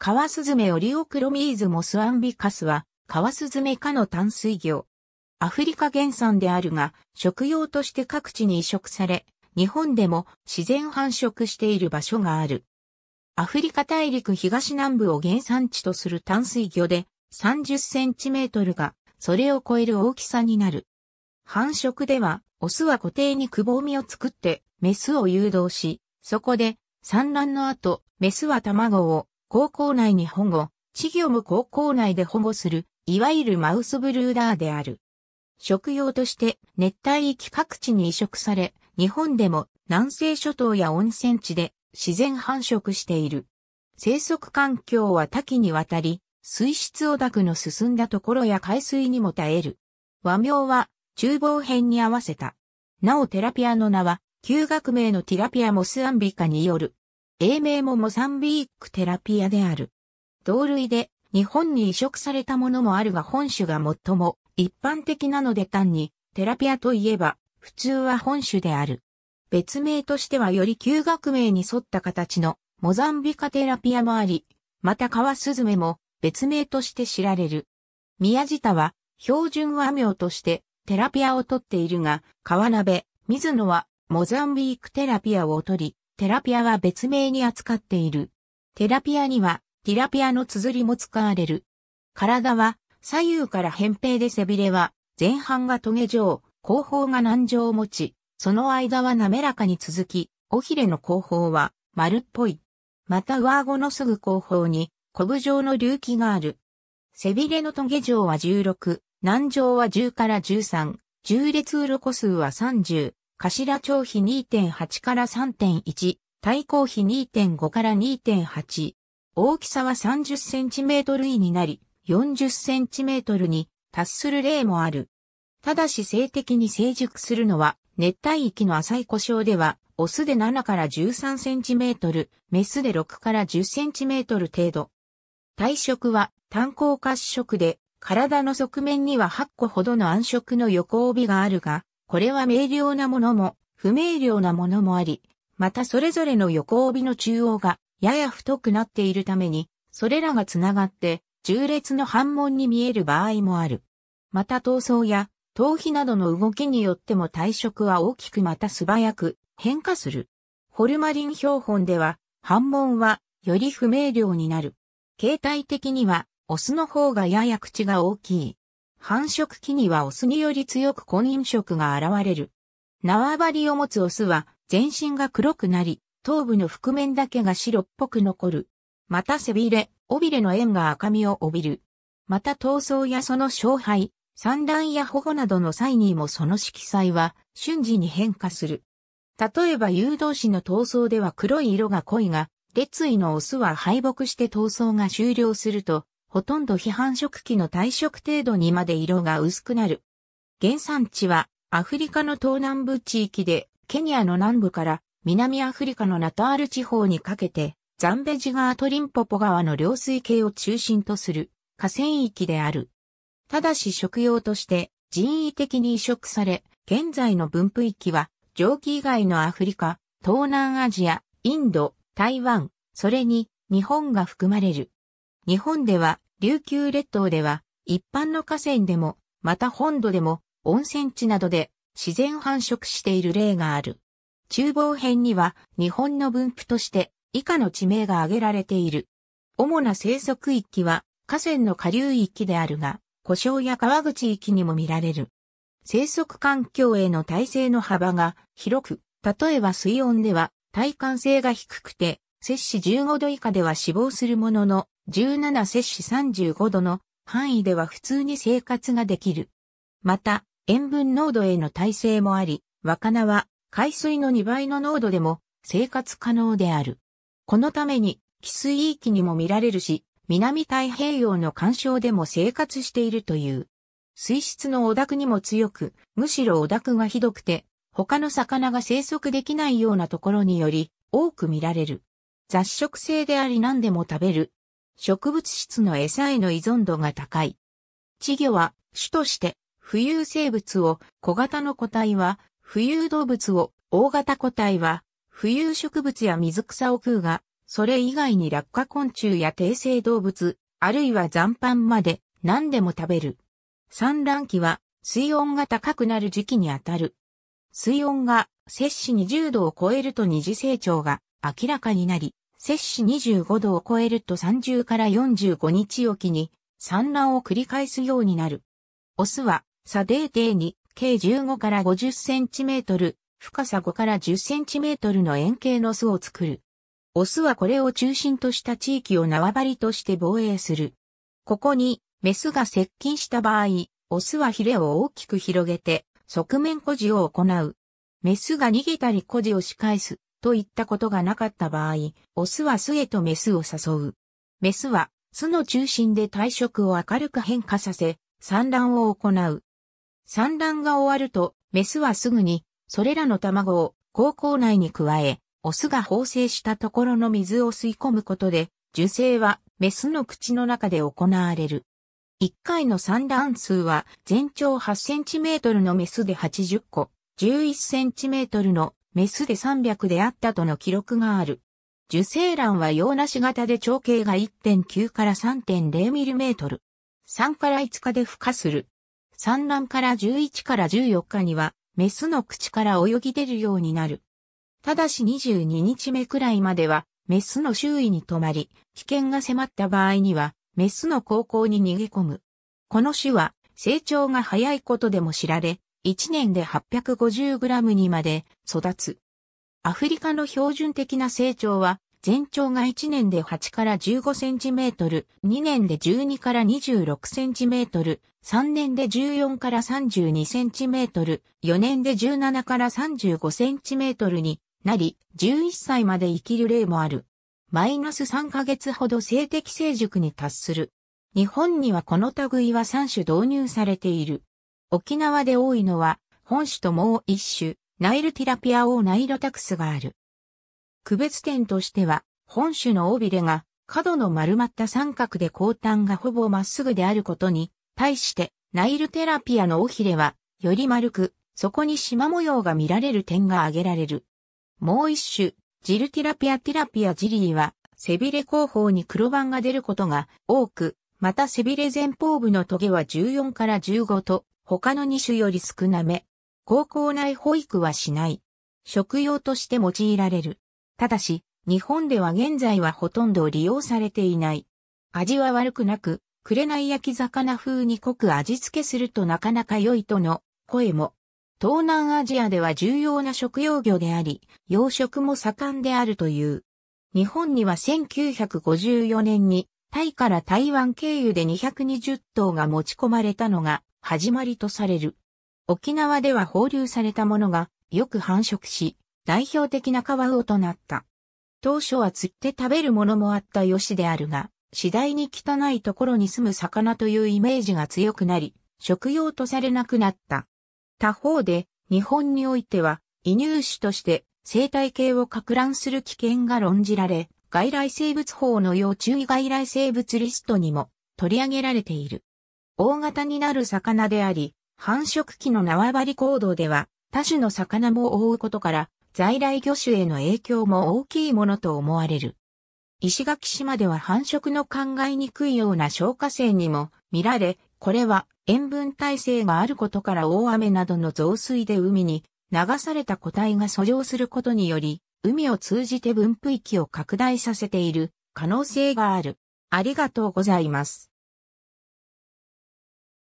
カワスズメオリオクロミーズモスアンビカスは、カワスズメ科の淡水魚。アフリカ原産であるが、食用として各地に移植され、日本でも自然繁殖している場所がある。アフリカ大陸東南部を原産地とする淡水魚で、30センチメートルが、それを超える大きさになる。繁殖では、オスは固定にくぼみを作って、メスを誘導し、そこで、産卵の後、メスは卵を高校内に保護、稚魚も高校内で保護する、いわゆるマウスブルーダーである。食用として熱帯域各地に移植され、日本でも南西諸島や温泉地で自然繁殖している。生息環境は多岐にわたり、水質汚濁の進んだところや海水にも耐える。和名は厨房編に合わせた。なおテラピアの名は、旧学名のティラピアモスアンビカによる英名もモザンビークテラピアである。同類で日本に移植されたものもあるが本種が最も一般的なので単にテラピアといえば普通は本種である。別名としてはより旧学名に沿った形のモザンビカテラピアもあり、また川スズメも別名として知られる。宮下は標準和名としてテラピアを取っているが、川鍋、水野はモザンビークテラピアを取り、テラピアは別名に扱っている。テラピアには、ティラピアの綴りも使われる。体は、左右から扁平で背びれは、前半がトゲ状、後方が軟状を持ち、その間は滑らかに続き、尾ひれの後方は丸っぽい。また上顎のすぐ後方に、コブ状の隆起がある。背びれのトゲ状は16、軟状は10から13、10列鱗数は30、頭長比2.8から3.1、対抗比2.5から2.8。大きさは 30cm 以になり、40cm に達する例もある。ただし性的に成熟するのは、熱帯域の浅い故障では、オスで7から13センチメートル、メスで6から10センチメートル程度。体色は単鉱褐色で、体の側面には8個ほどの暗色の横帯があるが、これは明瞭なものも、不明瞭なものもあり、またそれぞれの横帯の中央が、やや太くなっているために、それらがつながって、重列の反問に見える場合もある。また闘争や、逃避などの動きによっても体色は大きくまた素早く変化する。ホルマリン標本では、反問はより不明瞭になる。形態的には、オスの方がやや口が大きい。繁殖期にはオスにより強く婚姻色が現れる。縄張りを持つオスは全身が黒くなり、頭部の覆面だけが白っぽく残る。また背びれ、尾びれの縁が赤みを帯びる。また闘争やその勝敗、産卵や保護などの際にもその色彩は瞬時に変化する。例えば誘導士の闘争では黒い色が濃いが、列位のオスは敗北して闘争が終了すると、ほとんど批判食期の退色程度にまで色が薄くなる。原産地はアフリカの東南部地域で、ケニアの南部から南アフリカのナタール地方にかけて、ザンベジ川とリンポポ川の両水系を中心とする河川域である。ただし食用として人為的に移植され、現在の分布域は蒸気以外のアフリカ、東南アジア、インド、台湾、それに日本が含まれる。日本では、琉球列島では、一般の河川でも、また本土でも、温泉地などで自然繁殖している例がある。厨房編には日本の分布として以下の地名が挙げられている。主な生息域は河川の下流域であるが、故障や川口域にも見られる。生息環境への耐性の幅が広く、例えば水温では耐寒性が低くて、摂氏15度以下では死亡するものの、17摂氏35度の範囲では普通に生活ができる。また、塩分濃度への耐性もあり、若菜は海水の2倍の濃度でも生活可能である。このために、寄水域にも見られるし、南太平洋の干渉でも生活しているという。水質の汚クにも強く、むしろ汚クがひどくて、他の魚が生息できないようなところにより、多く見られる。雑食性であり何でも食べる、植物質の餌への依存度が高い。稚魚は種として浮遊生物を、小型の個体は浮遊動物を、大型個体は浮遊植物や水草を食うが、それ以外に落下昆虫や低生動物、あるいは残飯まで何でも食べる。産卵期は水温が高くなる時期にあたる。水温が摂氏20度を超えると二次成長が明らかになり、摂氏25度を超えると30から45日おきに産卵を繰り返すようになる。オスは、砂泥底に計15から50センチメートル、深さ5から10センチメートルの円形の巣を作る。オスはこれを中心とした地域を縄張りとして防衛する。ここに、メスが接近した場合、オスはヒレを大きく広げて、側面孤児を行う。メスが逃げたり孤児を仕返す。といったことがなかった場合、オスは巣へとメスを誘う。メスは巣の中心で体色を明るく変化させ、産卵を行う。産卵が終わると、メスはすぐに、それらの卵を高校内に加え、オスが放生したところの水を吸い込むことで、受精はメスの口の中で行われる。1回の産卵数は全長 8cm のメスで80個、11cm のメスで300であったとの記録がある。受精卵は洋梨型で長径が1.9から3 0ミリメートル。3から5日で孵化する。産卵から11から14日には、メスの口から泳ぎ出るようになる。ただし22日目くらいまでは、メスの周囲に止まり、危険が迫った場合には、メスの高校に逃げ込む。この種は、成長が早いことでも知られ、1年で 850g にまで育つ。アフリカの標準的な成長は、全長が1年で8から15センチメートル、2年で12から26センチメートル、3年で14から32センチメートル、4年で17から35センチメートルになり、11歳まで生きる例もある。マイナス3ヶ月ほど性的成熟に達する。日本にはこの類は3種導入されている。沖縄で多いのは、本種ともう一種、ナイルティラピアオーナイロタクスがある。区別点としては、本種の尾びれが角の丸まった三角で後端がほぼまっすぐであることに、対してナイルテラピアの尾ひれはより丸く、そこに縞模様が見られる点が挙げられる。もう一種、ジルティラピアティラピアジリーは、背びれ後方に黒板が出ることが多く、また背びれ前方部のトゲは14から15と他の2種より少なめ。高校内保育はしない。食用として用いられる。ただし、日本では現在はほとんど利用されていない。味は悪くなく、紅焼き魚風に濃く味付けするとなかなか良いとの声も。東南アジアでは重要な食用魚であり、養殖も盛んであるという。日本には1954年にタイから台湾経由で220頭が持ち込まれたのが始まりとされる。沖縄では放流されたものがよく繁殖し、代表的なカワウオとなった。当初は釣って食べるものもあったヨシであるが、次第に汚いところに住む魚というイメージが強くなり、食用とされなくなった。他方で、日本においては、移入種として生態系を拡乱する危険が論じられ、外来生物法の要注意外来生物リストにも取り上げられている。大型になる魚であり、繁殖期の縄張り行動では多種の魚も覆うことから在来魚種への影響も大きいものと思われる。石垣島では繁殖の考えにくいような消化性にも見られ、これは塩分耐性があることから大雨などの増水で海に流された個体が遡上することにより、海を通じて分布域を拡大させている可能性がある。ありがとうございます。